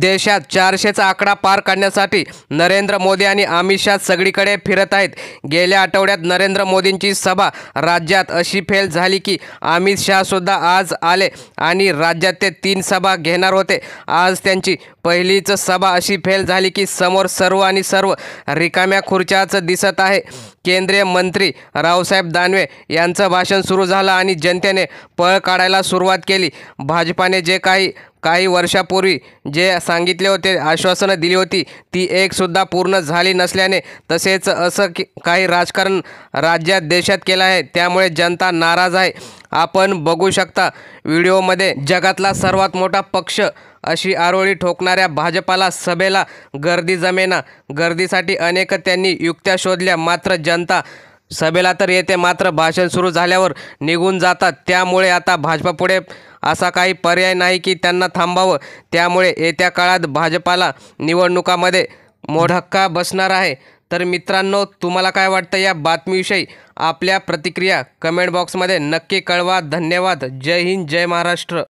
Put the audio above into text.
देशात चारशेचा आकडा पार करण्यासाठी नरेंद्र मोदी आणि अमित शाह सगळीकडे फिरत आहेत गेल्या आठवड्यात नरेंद्र मोदींची सभा राज्यात अशी फेल झाली की अमित शहासुद्धा आज आले आणि राज्यात ते तीन सभा घेणार होते आज त्यांची पहिलीच सभा अशी फेल झाली की समोर सर्व आणि सर्व रिकाम्या खुर्च्याच दिसत आहे केंद्रीय मंत्री रावसाहेब दानवे यांचं भाषण सुरू झालं आणि जनतेने पळ काढायला सुरुवात केली भाजपाने जे काही काही वर्षापूर्वी जे सांगितले होते आश्वासनं दिली होती ती एकसुद्धा पूर्ण झाली नसल्याने तसेच असं की काही राजकारण राज्यात देशात केलं आहे त्यामुळे जनता नाराज आहे आपण बघू शकता व्हिडिओमध्ये जगातला सर्वात मोठा पक्ष अशी आरोळी ठोकणाऱ्या भाजपाला सभेला गर्दी जमेना गर्दीसाठी अनेक त्यांनी युक्त्या शोधल्या मात्र जनता सभेला तर येते मात्र भाषण सुरू झाल्यावर निघून जातात त्यामुळे आता भाजपापुढे असा काही पर्याय नाही की त्यांना थांबावं त्यामुळे येत्या काळात भाजपाला निवडणुकामध्ये मोढक्का बसणार आहे तर मित्रांनो तुम्हाला काय वाटतं या बातमीविषयी आपल्या प्रतिक्रिया कमेंट बॉक्समध्ये नक्की कळवा धन्यवाद जय हिंद जय महाराष्ट्र